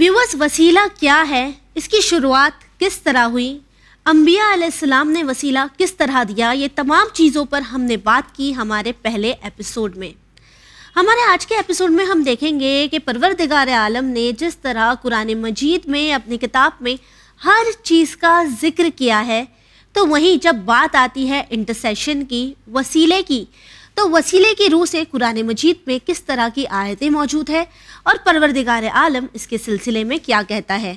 Viewers वसीला क्या है इसकी शुरुआत किस तरह हुई अम्बिया सलाम ने वसीला किस तरह दिया ये तमाम चीज़ों पर हमने बात की हमारे पहले एपिसोड में हमारे आज के एपिसोड में हम देखेंगे कि परवरदिगार आलम ने जिस तरह कुरान मजीद में अपनी किताब में हर चीज़ का जिक्र किया है तो वहीं जब बात आती है इंटरसेशन की वसीले की तो वसीले की रूह से कुरान मजीद में किस तरह की आयतें मौजूद है और परवरदिगार आलम इसके सिलसिले में क्या कहता है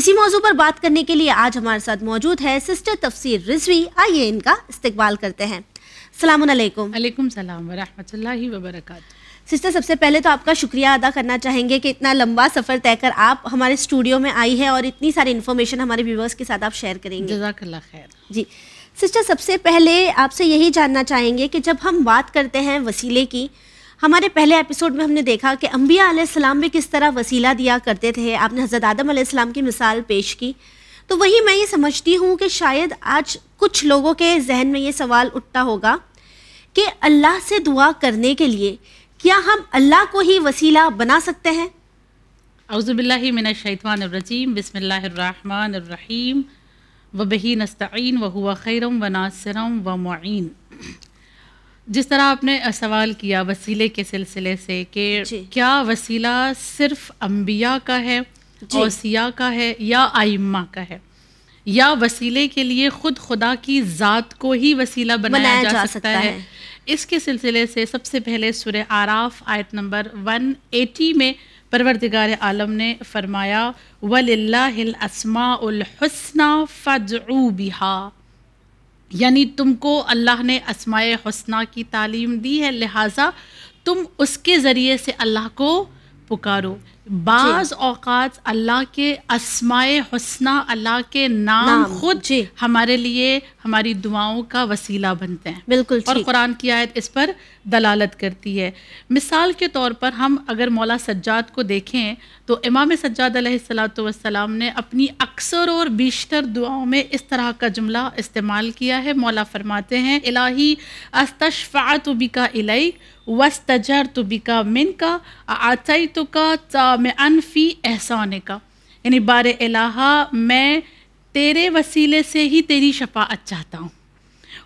इसी मौजू पर बात करने के लिए आज हमारे साथ मौजूद है सिस्टर तफसीर रिजवी आइए इनका इस्तेवाल करते हैं सिस्टर सबसे पहले तो आपका शुक्रिया अदा करना चाहेंगे कि इतना लंबा सफ़र तय कर आप हमारे स्टूडियो में आई है और इतनी सारी इन्फॉर्मेशन हमारे व्यूवर्स के साथ आप शेयर करेंगे खैर जी सिस्टर सबसे पहले आपसे यही जानना चाहेंगे कि जब हम बात करते हैं वसीले की हमारे पहले एपिसोड में हमने देखा कि अम्बिया भी किस तरह वसीला दिया करते थे आपने हज़रत आदम सलाम की मिसाल पेश की तो वही मैं ये समझती हूँ कि शायद आज कुछ लोगों के जहन में ये सवाल उठता होगा कि अल्लाह से दुआ करने के लिए क्या हम अल्लाह को ही वसीला बना सकते हैं अवज़बिल्लिमिनशैतवानरजीम बसमीम वबही नस्तीन व हुआ खैरम व नासरम व मीन जिस तरह आपने सवाल किया वसीले के सिलसिले से कि क्या वसीला सिर्फ अम्बिया का है ओसिया का है या आइम्मा का है या वसीले के लिए खुद खुदा की ज़ात को ही वसीला बनाया, बनाया जा, जा सकता, सकता है।, है इसके सिलसिले से सबसे पहले सुर आराफ आयत नंबर 180 में परवरदिगार आलम ने फरमाया वल्लासमाउलहसना फ़ू बिहा यानी तुमको अल्लाह ने असमाय हसना की तालीम दी है लिहाजा तुम उसके ज़रिए से अल्लाह को पुकारो बाज औकात अल्लाह के असमाय हसना अल्लाह के नाम, नाम खुद हमारे लिए हमारी दुआओं का वसीला बनते हैं बिल्कुल और कुरान की आयत इस पर दलालत करती है मिसाल के तौर पर हम अगर मौला सज्जाद को देखें तो इमाम सज्जाद सलाम ने अपनी अक्सर और बेशतर दुआओं में इस तरह का जुमला इस्तेमाल किया है मौला फरमाते हैं इलाही अस्तशफ़ात बिका इलाई वस्तजर तो बिका मिन का आतई तो का में अनफ़ी एहसान का यानी बार अलाहा मैं तेरे वसीले से ही तेरी शफात चाहता हूँ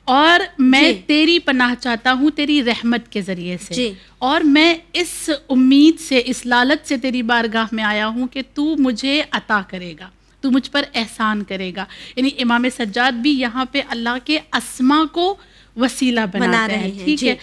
और मैं तेरी पनाह चाहता हूँ तेरी रहमत के ज़रिए से और मैं इस उम्मीद से इस लालच से तेरी बारगाह में आया हूँ कि तू मुझे अता करेगा तू मुझ पर एहसान करेगा यानी इमाम सज्जाद भी यहाँ पे अल्लाह के असमा को वसीला बनाते बना रहे हैं ठीक है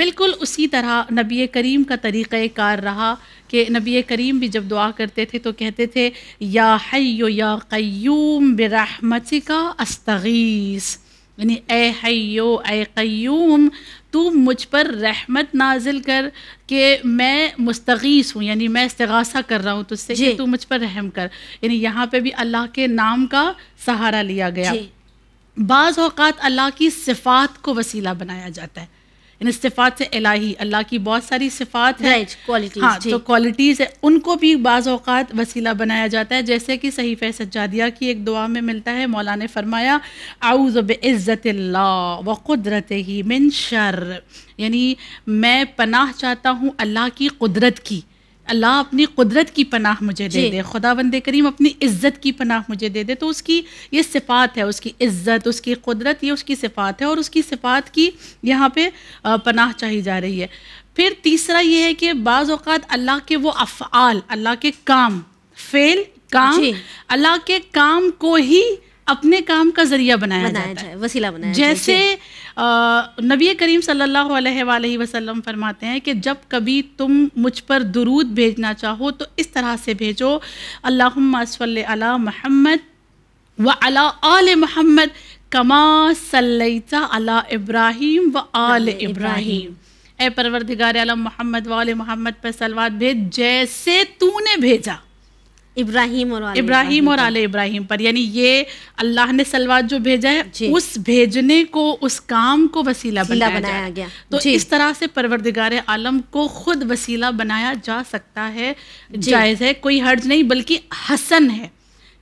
बिल्कुल उसी तरह नबी करीम का तरीक़ार रहा कि नबी करीम भी जब दुआ करते थे तो कहते थे या हयो या क्यूम बरहमति का अस्तगीस यानी ए हयो ए क्यूम तू मुझ पर रहमत नाजिल कर के मैं मुस्तगीस हूँ यानी मैं इस्तगासा कर रहा हूँ तुझसे तू मुझ पर रहम कर यानी यहाँ पे भी अल्लाह के नाम का सहारा लिया गया बाज़ अवत अल्लाह की सिफ़ात को वसीला बनाया जाता है इन इस्तीफ़ात से इलाही अल्लाह की बहुत सारी सिफ़ात है क्वालिटीज़ हाँ तो क्वालिटीज़ है उनको भी बाज़ अवत वसीला बनाया जाता है जैसे कि सहीफ़ सज्जादिया की एक दुआ में मिलता है मौला ने फरमाया आउज़ब इज़्ज़त व क़ुदरत ही मिन शर यानी मैं पनाह चाहता हूँ अल्लाह की कुदरत की अल्लाह अपनी कुदरत की पनाह मुझे दे दे खुदा बंद करीम अपनी इज़्ज़त की पनाह मुझे दे दे तो उसकी ये सिफ़ात है उसकी इज़्ज़त उसकी कुदरत ये उसकी सिफ़ात है और उसकी सिफ़ात की यहाँ पे पनाह चाही जा रही है फिर तीसरा ये है कि बाज़ात अल्लाह के वो अफ़ाल अल्लाह के काम फ़ेल काम अल्लाह के काम को ही अपने काम का जरिया बनाया, बनाया जाता है वसीला बनाया जैसे नबी करीम सल्लल्लाहु अलैहि वसल्लम फरमाते हैं कि जब कभी तुम मुझ पर दुरूद भेजना चाहो तो इस तरह से भेजो अल्लासल अला महमद व अला आल महमद कमा सल्लैता अला व आल इब्राहीम ए परवरदिगार आलम मोहम्मद वाल मोहम्मद पर सलवात भेज जैसे तूने भेजा इब्राहिम और इब्राहिम और आले इब्राहिम पर यानी ये अल्लाह ने सलवात जो भेजा है उस भेजने को उस काम को वसीला बनाया, बनाया गया तो इस तरह से परवरदिगार आलम को खुद वसीला बनाया जा सकता है जायज़ है कोई हर्ज नहीं बल्कि हसन है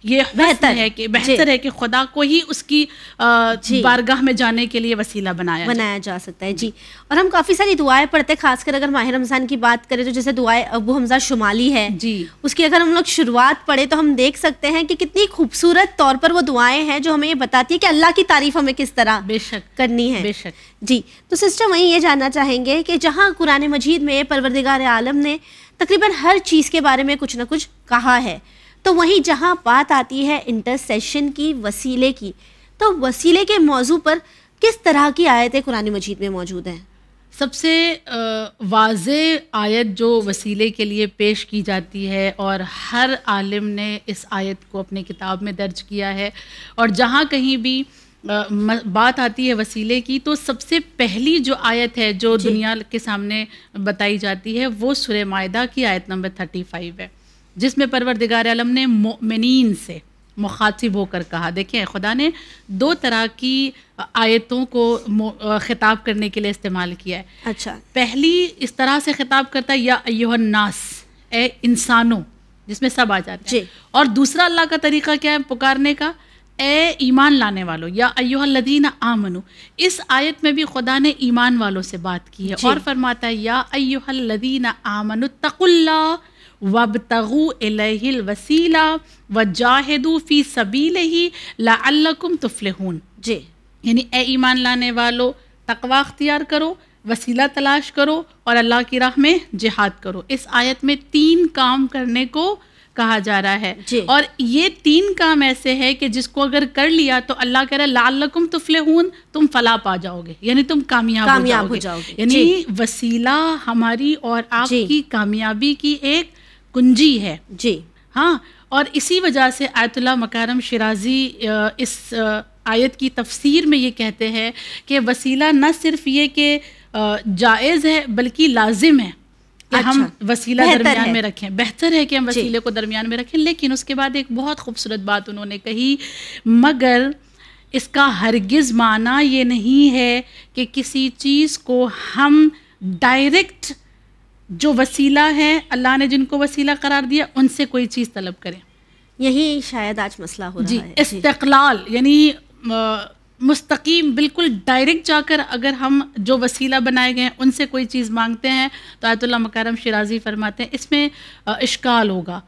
ये बेहतर है कि बेहतर है कि खुदा को ही उसकी बारगाह में जाने के लिए वसीला बनाया बनाया जा सकता है जी और हम काफ़ी सारी दुआएं पढ़ते हैं खासकर अगर माहिर रमज़ान की बात करें तो जैसे दुआएं अबू हमजा शुमाली है जी उसकी अगर हम लोग शुरुआत पढ़े तो हम देख सकते हैं कि कितनी खूबसूरत तौर पर वो दुआएं हैं जो हमें ये बताती है कि अल्लाह की तारीफ हमें किस तरह बेशक करनी है बेशक जी तो सिस्टर वही ये जानना चाहेंगे कि जहाँ कुरान मजीद में परवरदिगार आलम ने तकरीबन हर चीज़ के बारे में कुछ ना कुछ कहा है तो वहीं जहाँ बात आती है इंटरसेशन की वसीले की तो वसीले के मौजू पर किस तरह की आयतें कुरान मजीद में मौजूद हैं सबसे वाज आयत जो वसीले के लिए पेश की जाती है और हर आलिम ने इस आयत को अपने किताब में दर्ज किया है और जहाँ कहीं भी बात आती है वसीले की तो सबसे पहली जो आयत है जो दुनिया के सामने बताई जाती है वो सुरमायदा की आयत नंबर थर्टी फाइव है जिसमें परवरदिगार आलम ने मोमिन से मुखातिब होकर कहा देखें खुदा ने दो तरह की आयतों को ख़िताब करने के लिए इस्तेमाल किया है अच्छा पहली इस तरह से ख़िताब करता है या योहन्नास ए इंसानों जिसमें सब आ जाते हैं और दूसरा अल्लाह का तरीका क्या है पुकारने का ए ईमान लाने वालों या अयोहलदीन आमनु इस आयत में भी खुदा ने ईमान वालों से बात की है और फरमाता है या अयोहलदीन आमनु तकुल्ला वबतगु इलहिल वसीला व जाहिदू फ़ी सबील ही लाकुम तुफलहून जे यानी ए ईमान लाने वालों तकवा अख्तियार करो वसीला तलाश करो और अल्लाह की राह में जिहाद करो इस आयत में तीन काम करने को कहा जा रहा है और ये तीन काम ऐसे है कि जिसको अगर कर लिया तो अल्लाह कह रहा है लालकुम तुफलेहून तुम फला पा जाओगे यानी तुम कामयाब कामयाब हो जाओगे, जाओगे। यानी वसीला हमारी और आपकी कामयाबी की एक कुंजी है जी हाँ और इसी वजह से आयतुल्ला मकारम शराजी इस आयत की तफसीर में ये कहते हैं कि वसीला न सिर्फ ये कि जायज़ है बल्कि लाजिम है कि अच्छा, हम वसीला दरमियान में रखें बेहतर है कि हम वसीले को दरमियान में रखें लेकिन उसके बाद एक बहुत खूबसूरत बात उन्होंने कही मगर इसका हरगिज़ माना ये नहीं है कि किसी चीज़ को हम डायरेक्ट जो वसीला है अल्लाह ने जिनको वसीला करार दिया उनसे कोई चीज़ तलब करें यही शायद आज मसला हो जी इस्तलाल यानी मुस्तकीम बिल्कुल डायरेक्ट जाकर अगर हम जो वसीला बनाए गए हैं उनसे कोई चीज़ मांगते हैं तो आयतुल्ला मकारम शराजी फरमाते हैं इसमें इश्काल होगा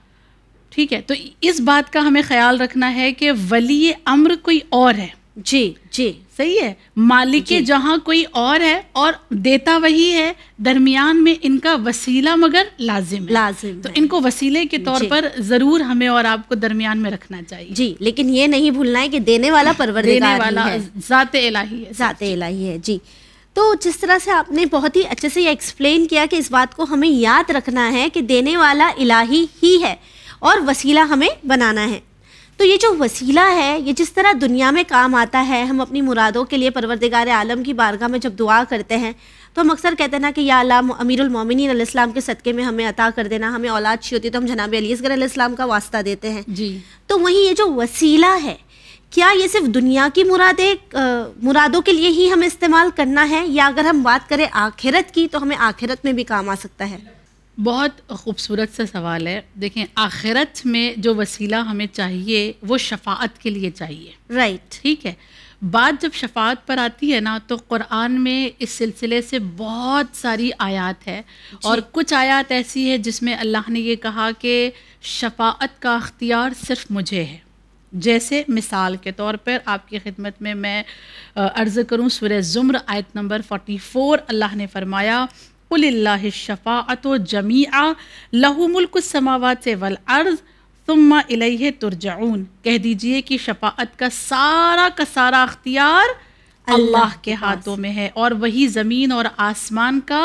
ठीक है तो इस बात का हमें ख्याल रखना है कि वली अम्र कोई और है जी जी सही है मालिक के जहाँ कोई और है और देता वही है दरमियान में इनका वसीला मगर लाजिम है। लाजिम तो है। इनको वसीले के तौर पर जरूर हमें और आपको दरमियान में रखना चाहिए जी लेकिन ये नहीं भूलना है कि देने वाला परवर देने वाला जाते इलाही है जाते इलाही है जी तो जिस तरह से आपने बहुत ही अच्छे से ये एक्सप्लेन किया कि इस बात को हमें याद रखना है कि देने वाला इलाही ही है और वसीला हमें बनाना है तो ये जो वसीला है ये जिस तरह दुनिया में काम आता है हम अपनी मुरादों के लिए परवरदिगार आलम की बारगाह में जब दुआ करते हैं तो हम अक्सर कहते हैं ना कि या अला अमीरमिन इस्लाम के सदक़े में हमें अता कर देना हमें औलाद शी होती है तो हम जनाब अलीसगर इस्लाम का वास्ता देते हैं जी तो वहीं ये जो वसीला है क्या ये सिर्फ दुनिया की मुरादे मुरादों के लिए ही हमें इस्तेमाल करना है या अगर हम बात करें आखिरत की तो हमें आखिरत में भी काम आ सकता है बहुत खूबसूरत सा सवाल है देखें आखिरत में जो वसीला हमें चाहिए वो शफात के लिए चाहिए राइट right. ठीक है बात जब शफात पर आती है ना तो कुरान में इस सिलसिले से बहुत सारी आयात है और कुछ आयात ऐसी है जिसमें अल्लाह ने ये कहा कि शफात का अख्तियार सिर्फ मुझे है जैसे मिसाल के तौर पर आपकी खिदमत में मैं अर्ज़ करूँ सुर ज़ुम्र आयत नंबर 44 अल्लाह ने फरमाया कुल्लाफ़ात जमीआ लहू मुल्क समावत वल अर्ज़ तुम तुरजाउन कह दीजिए कि शफात का सारा का सारा अख्तियार अल्लाह के हाथों में है और वही ज़मीन और आसमान का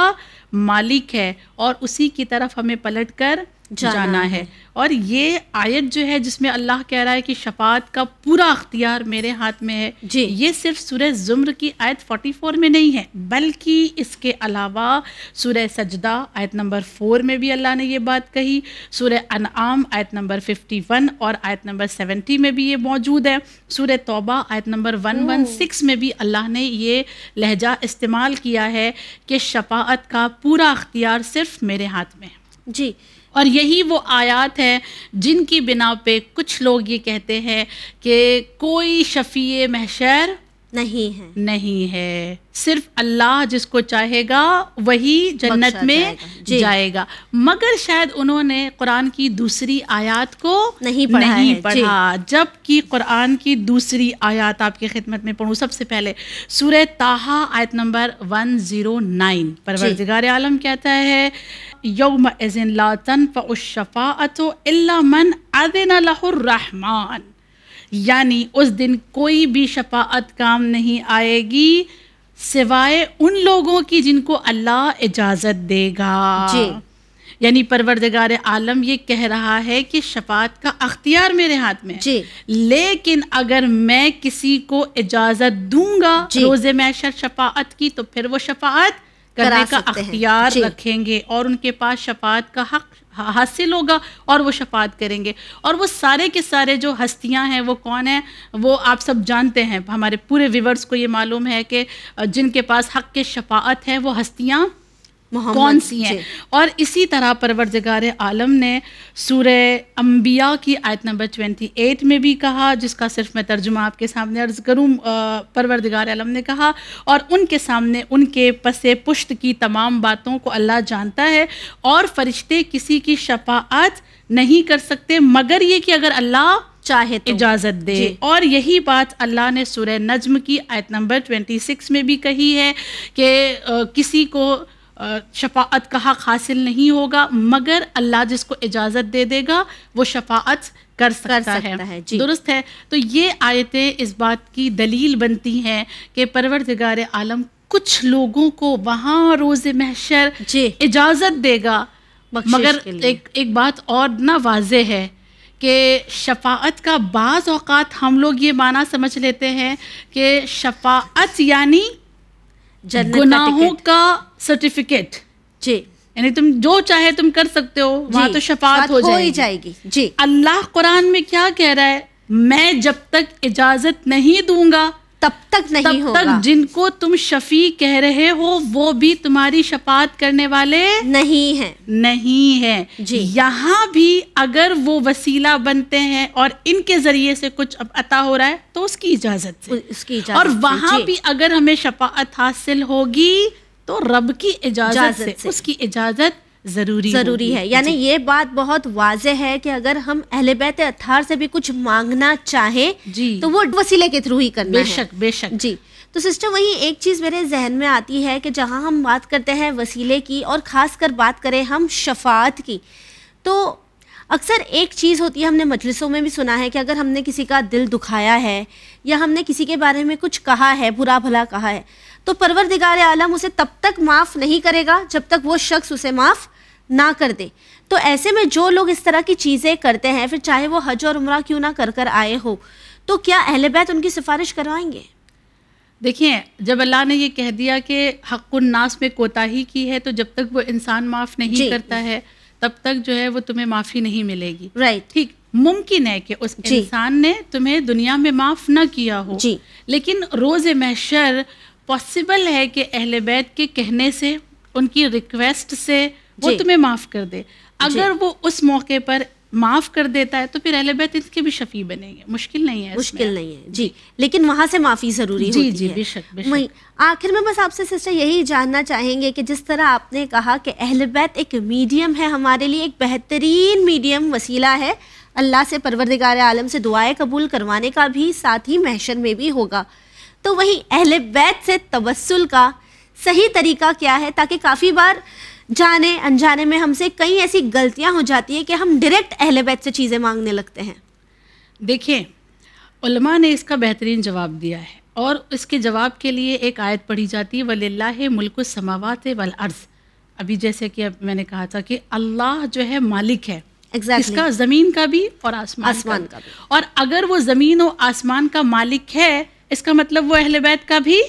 मालिक है और उसी की तरफ हमें पलट कर जाना, जाना है और ये आयत जो है जिसमें अल्लाह कह रहा है कि शफात का पूरा अख्तियार मेरे हाथ में है जी ये सिर्फ सूर्य जुम्र की आयत 44 में नहीं है बल्कि इसके अलावा सूर्य सजदा आयत नंबर फोर में भी अल्लाह ने ये बात कही सूर्य अनआम आयत नंबर 51 और आयत नंबर 70 में भी ये मौजूद है सूर्य तोबा आयत नंबर वन में भी अल्लाह ने ये लहजा इस्तेमाल किया है कि शफात का पूरा अख्तियार सिर्फ मेरे हाथ में है जी और यही वो आयात है जिनकी बिना पे कुछ लोग ये कहते हैं कि कोई शफी महशर नहीं है नहीं है सिर्फ अल्लाह जिसको चाहेगा वही जन्नत में जाएगा, जाएगा। मगर शायद उन्होंने कुरान की दूसरी आयत को नहीं पढ़ा, नहीं पढ़ा जबकि कुरान की दूसरी आयत आपकी खिदमत में पढ़ू सबसे पहले सूर्य ताहा आयत नंबर 109 परवरदिगार आलम कहता है यौम ला तनफ़ शफ़ाअत इल्ला मन अदिन लहुर रहमान यानी उस दिन कोई भी शफात काम नहीं आएगी सिवाय उन लोगों की जिनको अल्लाह इजाज़त देगा जी यानी परवरदगार आलम ये कह रहा है कि शफात का अख्तियार मेरे हाथ में जी लेकिन अगर मैं किसी को इजाज़त दूंगा रोज़े मैशर शफात की तो फिर वो शफात करने का अख्तियार रखेंगे और उनके पास शफात का हक हासिल होगा और वो शफात करेंगे और वो सारे के सारे जो हस्तियां हैं वो कौन हैं वो आप सब जानते हैं हमारे पूरे व्यूवर्स को ये मालूम है कि जिनके पास हक के शफात हैं वो हस्तियां कौन सी हैं और इसी तरह परवरजगार आलम ने सूर अम्बिया की आयत नंबर ट्वेंटी एट में भी कहा जिसका सिर्फ मैं तर्जुमा आपके सामने अर्ज़ करूँ परवरदगार आलम ने कहा और उनके सामने उनके पसे पुश्त की तमाम बातों को अल्लाह जानता है और फरिश्ते किसी की शफात नहीं कर सकते मगर ये कि अगर अल्लाह चाहे तो इजाजत दे और यही बात अल्लाह ने सुर नज्म की आयत नंबर ट्वेंटी सिक्स में भी कही है कि किसी को शफात का हक़ हासिल नहीं होगा मगर अल्लाह जिसको इजाज़त दे देगा वो शफात कर सकता, कर सकता है, है दुरुस्त है तो ये आयतें इस बात की दलील बनती हैं कि परवरदिगार आलम कुछ लोगों को वहाँ रोज़ महशर इजाज़त देगा मगर एक एक बात और ना वाज है कि शफात का बाज़ अवत हम लोग ये माना समझ लेते हैं कि शफात यानी गुनाहों का सर्टिफिकेट जी यानी तुम जो चाहे तुम कर सकते हो वहां तो शफात हो जाएगी, हो जाएगी। जी अल्लाह कुरान में क्या कह रहा है मैं जब तक इजाजत नहीं दूंगा तब तक नहीं तब होगा। तक जिनको तुम शफी कह रहे हो वो भी तुम्हारी शफात करने वाले नहीं है नहीं है जी यहाँ भी अगर वो वसीला बनते हैं और इनके जरिए से कुछ अता हो रहा है तो उसकी इजाजत उसकी इजाजत और वहां भी अगर हमें शफात हासिल होगी तो रब की इजाजत से, से उसकी इजाजत ज़रूरी ज़रूरी है यानी ये बात बहुत वाज है कि अगर हम अहल बैत अथार से भी कुछ मांगना चाहें तो वो वसीले के थ्रू ही करना बेशक है। बेशक जी तो सिस्टर वही एक चीज़ मेरे जहन में आती है कि जहाँ हम बात करते हैं वसीले की और ख़ास कर बात करें हम शफात की तो अक्सर एक चीज़ होती है हमने मजलिसों में भी सुना है कि अगर हमने किसी का दिल दुखाया है या हमने किसी के बारे में कुछ कहा है बुरा भला कहा है तो परवरदिगार आलम उसे तब तक माफ़ नहीं करेगा जब तक वो शख्स उसे माफ़ ना कर दे तो ऐसे में जो लोग इस तरह की चीज़ें करते हैं फिर चाहे वो हज और उम्र क्यों ना कर कर आए हो तो क्या अहल बैत उनकी सिफारिश करवाएंगे देखिए जब अल्लाह ने ये कह दिया कि हक़ुन्नास में कोताही की है तो जब तक वो इंसान माफ़ नहीं करता है तब तक जो है वो तुम्हें माफ़ी नहीं मिलेगी राइट right. ठीक मुमकिन है कि उस इंसान ने तुम्हें दुनिया में माफ़ ना किया हो लेकिन रोज़ महशर पॉसिबल है कि अहल बैत के कहने से उनकी रिक्वेस्ट से वो तुम्हें माफ़ कर दे अगर वो उस मौके पर माफ़ कर देता है तो फिर अहले बैत इसके भी शफी बनेंगे मुश्किल नहीं है मुश्किल नहीं है जी लेकिन वहाँ से माफ़ी ज़रूरी जी होती जी है। बेशक, बेशक। आखिर में बस आपसे सिस्टर यही जानना चाहेंगे कि जिस तरह आपने कहा कि अहल बैत एक मीडियम है हमारे लिए एक बेहतरीन मीडियम वसीला है अल्लाह से परवरदिगार आलम से दुआएं कबूल करवाने का भी साथ ही महशर में भी होगा तो वही अहल बैत से तवसल का सही तरीका क्या है ताकि काफ़ी बार जाने अनजाने में हमसे कई ऐसी गलतियां हो जाती हैं कि हम डायरेक्ट अहल बैत से चीज़ें मांगने लगते हैं देखिए उलमा ने इसका बेहतरीन जवाब दिया है और इसके जवाब के लिए एक आयत पढ़ी जाती है वल्ला मुल्क समावत वल अर्ज़ अभी जैसे कि अब मैंने कहा था कि अल्लाह जो है मालिक है exactly. इसका ज़मीन का भी और आसमान, आसमान का, का भी और अगर वो ज़मीन और आसमान का मालिक है इसका मतलब वो अहले बैत का भी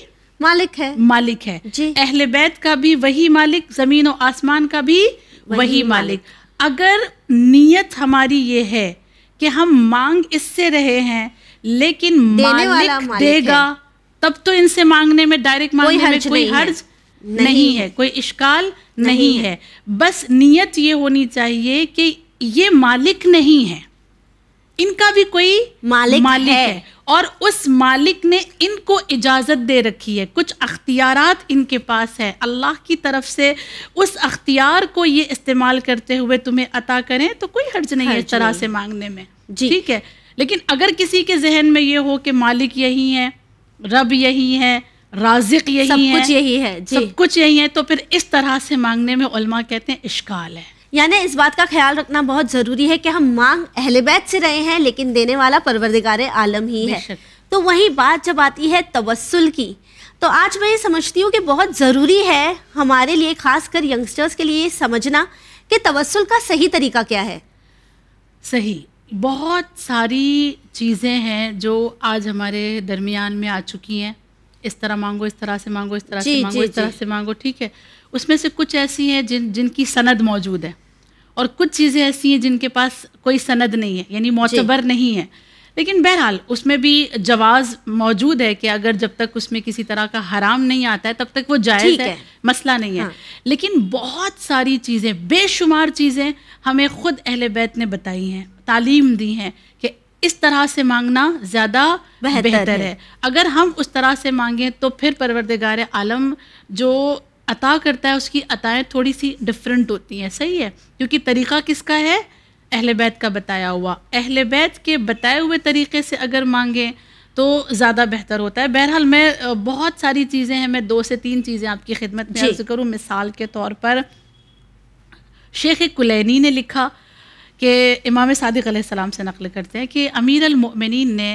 मालिक है मालिक है जी बैत का भी वही मालिक जमीन और आसमान का भी वही, वही मालिक अगर नीयत हमारी ये है कि हम मांग इससे रहे हैं लेकिन मालिक, मालिक देगा तब तो इनसे मांगने में डायरेक्ट मांगने कोई में कोई हर्ज नहीं, नहीं है कोई इश्काल नहीं, नहीं है बस नीयत ये होनी चाहिए कि ये मालिक नहीं है इनका भी कोई मालिक, मालिक है, है। और उस मालिक ने इनको इजाज़त दे रखी है कुछ अख्तियारत इनके पास है अल्लाह की तरफ से उस अख्तियार को ये इस्तेमाल करते हुए तुम्हें अता करें तो कोई हर्ज नहीं है इस तरह से मांगने में ठीक है लेकिन अगर किसी के जहन में ये हो कि मालिक यही है रब यही है राजिक यही सब है कुछ यही है जी। सब कुछ यही है तो फिर इस तरह से मांगने में उलमा कहते हैं इश्काल है यानी इस बात का ख्याल रखना बहुत ज़रूरी है कि हम मांग अहल बैत से रहे हैं लेकिन देने वाला परवरदिगार आलम ही है तो वही बात जब आती है तवस्ल की तो आज मैं ये समझती हूँ कि बहुत ज़रूरी है हमारे लिए खासकर यंगस्टर्स के लिए समझना कि तवस्ल का सही तरीका क्या है सही बहुत सारी चीज़ें हैं जो आज हमारे दरमियान में आ चुकी हैं इस तरह मांगो इस तरह से मांगो इस तरह से मांगो इस तरह से मांगो ठीक है उसमें से कुछ ऐसी हैं जिन जिनकी सनद मौजूद है और कुछ चीज़ें ऐसी हैं जिनके पास कोई सनद नहीं है यानी मोतबर नहीं है लेकिन बहरहाल उसमें भी जवाब मौजूद है कि अगर जब तक उसमें किसी तरह का हराम नहीं आता है तब तक वो जायज़ है, है मसला नहीं हाँ। है लेकिन बहुत सारी चीज़ें बेशुमार चीज़ें हमें खुद अहल बैत ने बताई हैं तालीम दी हैं कि इस तरह से मांगना ज़्यादा बेहतर, बेहतर है।, है अगर हम उस तरह से मांगें तो फिर परवरदगार आलम जो अता करता है उसकी अताएँ थोड़ी सी डिफरेंट होती हैं सही है क्योंकि तरीक़ा किसका है अहल बैत का बताया हुआ अहल बैत के बताए हुए तरीक़े से अगर मांगें तो ज़्यादा बेहतर होता है बहरहाल मैं बहुत सारी चीज़ें हैं मैं दो से तीन चीज़ें आपकी खिदमत में करूँ मिसाल के तौर पर शेख कुलैनी ने लिखा कि इमाम सदक से नकल करते हैं कि अमीर अलमिन ने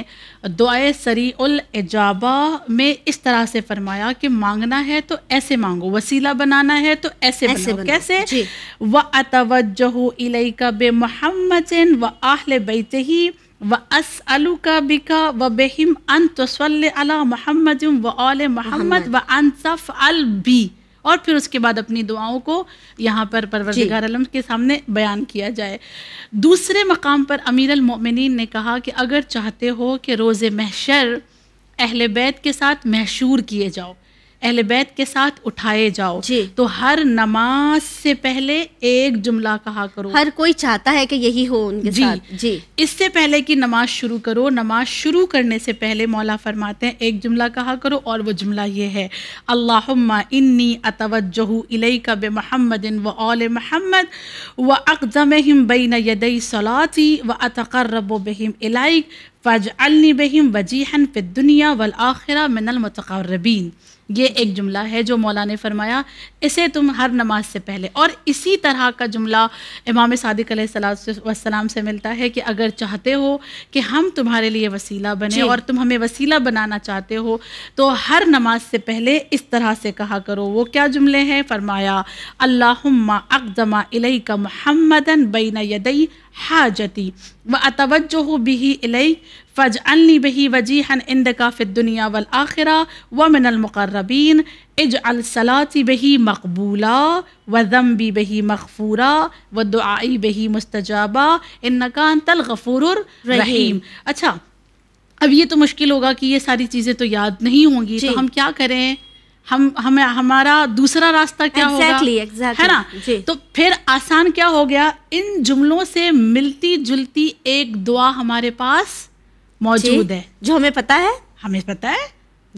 दुआ सरीजाबा में इस तरह से फरमाया कि मांगना है तो ऐसे मांगो वसीला बनाना है तो ऐसे, ऐसे बनाओ कैसे व अतवजह का बे मोहम्मद व आहल बैत ही व अस अलू का बिका व बेहिम अन तसल अला मोहम्मद व आल मोहम्मद व अनसफ़ अल बी और फिर उसके बाद अपनी दुआओं को यहाँ पर परवरदिगार आलम के सामने बयान किया जाए दूसरे मकाम पर अमीर अलमिन ने कहा कि अगर चाहते हो कि रोज़ महशर अहल बैत के साथ महशूर किए जाओ अहल बैत के साथ उठाए जाओ तो हर नमाज से पहले एक जुमला कहा करो हर कोई चाहता है कि यही हो उनके जी, साथ जी इससे पहले कि नमाज शुरू करो नमाज शुरू करने से पहले मौला फरमाते हैं एक जुमला कहा करो और वो जुमला ये है अल्लाहुम्मा इन्नी अतवजहू इलैका बे महमदिन व आल महमद व अकदम बैन यदई सलाती व अतकर्रब बहिम इलाई फ़ज अलनी बहिम वजीहन फ़िद दुनिया वल आखिरा मिनल मतकरबीन ये एक जुमला है जो मौला ने फरमाया इसे तुम हर नमाज से पहले और इसी तरह का जुमला इमाम सादिक सलाम से मिलता है कि अगर चाहते हो कि हम तुम्हारे लिए वसीला बने और तुम हमें वसीला बनाना चाहते हो तो हर नमाज से पहले इस तरह से कहा करो वो क्या जुमले हैं फरमाया अल्लाह अकदमा इलई का महमदन बीना यदई हाजती व अतवजह बिही इलई फ़ज अली बही वजीहन इंद का दुनिया वल आखिरा व मिनलमक़रबीन इज अलसलाती बही मकबूला व ज़म्बी बही मकफूरा व दुआई बही मुस्तजाबा इन नकान तल गफ़ूर रहीम अच्छा अब ये तो मुश्किल होगा कि ये सारी चीज़ें तो याद नहीं होंगी तो हम क्या करें हम हमें हमारा दूसरा रास्ता क्या exactly, होगा exactly, है ना जी. तो फिर आसान क्या हो गया इन जुमलों से मिलती जुलती एक दुआ हमारे पास मौजूद है जो हमें पता है हमें पता है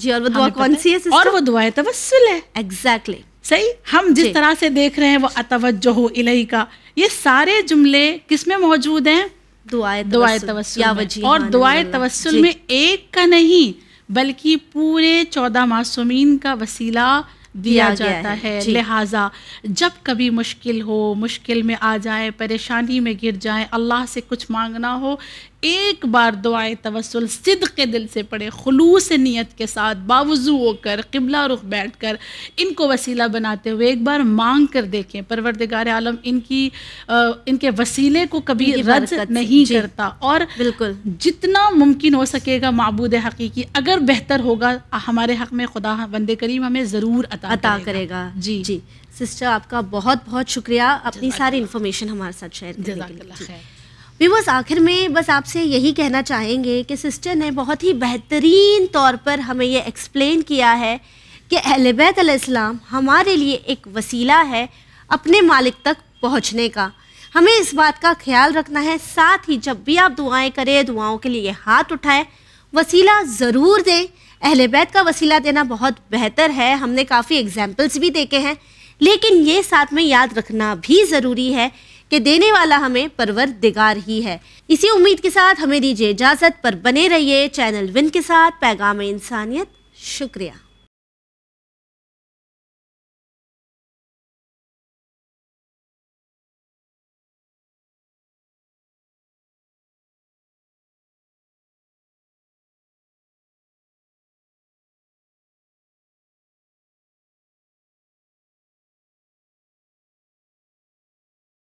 जी और वो दुआ कौन सी है सिस्टर? और वो दुआ है तवस्ल है एग्जैक्टली exactly. सही हम जिस तरह से देख रहे हैं वो अतवज्जो हो इलाही का ये सारे जुमले किस में मौजूद हैं दुआए दुआए तवस्ल और दुआए तवस्ल में एक का नहीं बल्कि पूरे चौदह मासूमीन का वसीला दिया जाता है, है। लिहाजा जब कभी मुश्किल हो मुश्किल में आ जाए परेशानी में गिर जाए अल्लाह से कुछ मांगना हो एक बार दुआएं तवसल सिद के दिल से पढ़े खलूस नीयत के साथ बावजू होकर किबला रुख बैठ कर इनको वसीला बनाते हुए एक बार मांग कर देखें परवरदगार आलम इनकी आ, इनके वसीले को कभी रद्द नहीं करता और बिल्कुल जितना मुमकिन हो सकेगा मबूद हकी अगर बेहतर होगा हमारे हक में खुदा बंद करीम हमें ज़रूर अता, अता करेगा।, करेगा जी जी सिस्टर आपका बहुत बहुत शुक्रिया अपनी सारी इन्फॉर्मेशन हमारे साथ शेयर करने के लिए व्यूवर्स आखिर में बस आपसे यही कहना चाहेंगे कि सिस्टर ने बहुत ही बेहतरीन तौर पर हमें ये एक्सप्लेन किया है कि अहलबैत इस्लाम हमारे लिए एक वसीला है अपने मालिक तक पहुँचने का हमें इस बात का ख्याल रखना है साथ ही जब भी आप दुआएं करें दुआओं के लिए हाथ उठाएं वसीला ज़रूर दें अहल बैत का वसीला देना बहुत बेहतर है हमने काफ़ी एग्जाम्पल्स भी देखे हैं लेकिन ये साथ में याद रखना भी ज़रूरी है कि देने वाला हमें परवर दिगार ही है इसी उम्मीद के साथ हमें दीजिए इजाज़त पर बने रहिए चैनल विन के साथ पैगाम इंसानियत शुक्रिया